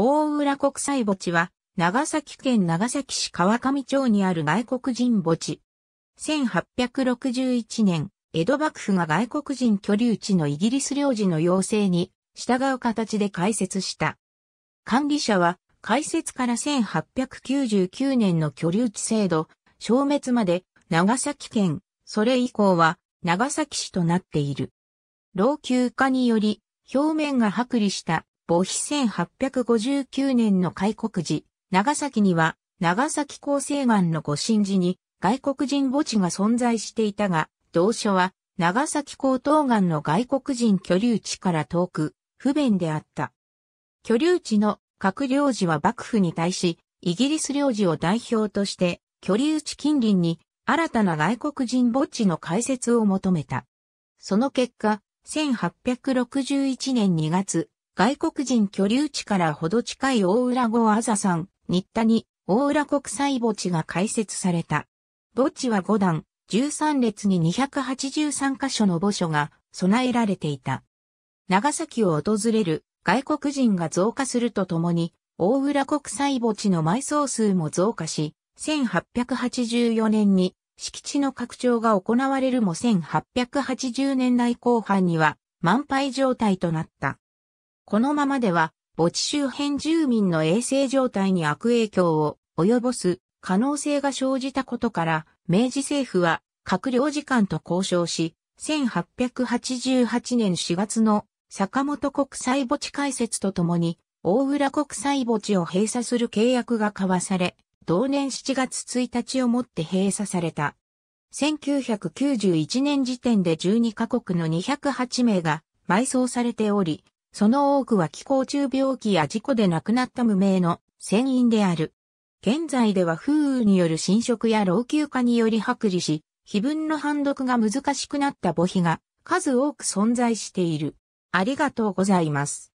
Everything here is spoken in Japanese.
大浦国際墓地は、長崎県長崎市川上町にある外国人墓地。1861年、江戸幕府が外国人居留地のイギリス領事の要請に従う形で開設した。管理者は、開設から1899年の居留地制度、消滅まで長崎県、それ以降は長崎市となっている。老朽化により、表面が剥離した母碑1859年の開国時、長崎には、長崎厚生岩の御神寺に、外国人墓地が存在していたが、同所は、長崎高等岩の外国人居留地から遠く、不便であった。居留地の各領事は幕府に対し、イギリス領事を代表として、居留地近隣に新たな外国人墓地の開設を求めた。その結果、1861年2月、外国人居留地からほど近い大浦郷あざさん、新田に大浦国際墓地が開設された。墓地は5段、13列に283箇所の墓所が備えられていた。長崎を訪れる外国人が増加するとともに、大浦国際墓地の埋葬数も増加し、1884年に敷地の拡張が行われるも1880年代後半には満杯状態となった。このままでは墓地周辺住民の衛生状態に悪影響を及ぼす可能性が生じたことから、明治政府は閣僚時間と交渉し、1888年4月の坂本国際墓地開設とともに、大浦国際墓地を閉鎖する契約が交わされ、同年7月1日をもって閉鎖された。1991年時点で12カ国の208名が埋葬されており、その多くは気候中病気や事故で亡くなった無名の船員である。現在では風雨による侵食や老朽化により剥離し、碑文の判読が難しくなった墓碑が数多く存在している。ありがとうございます。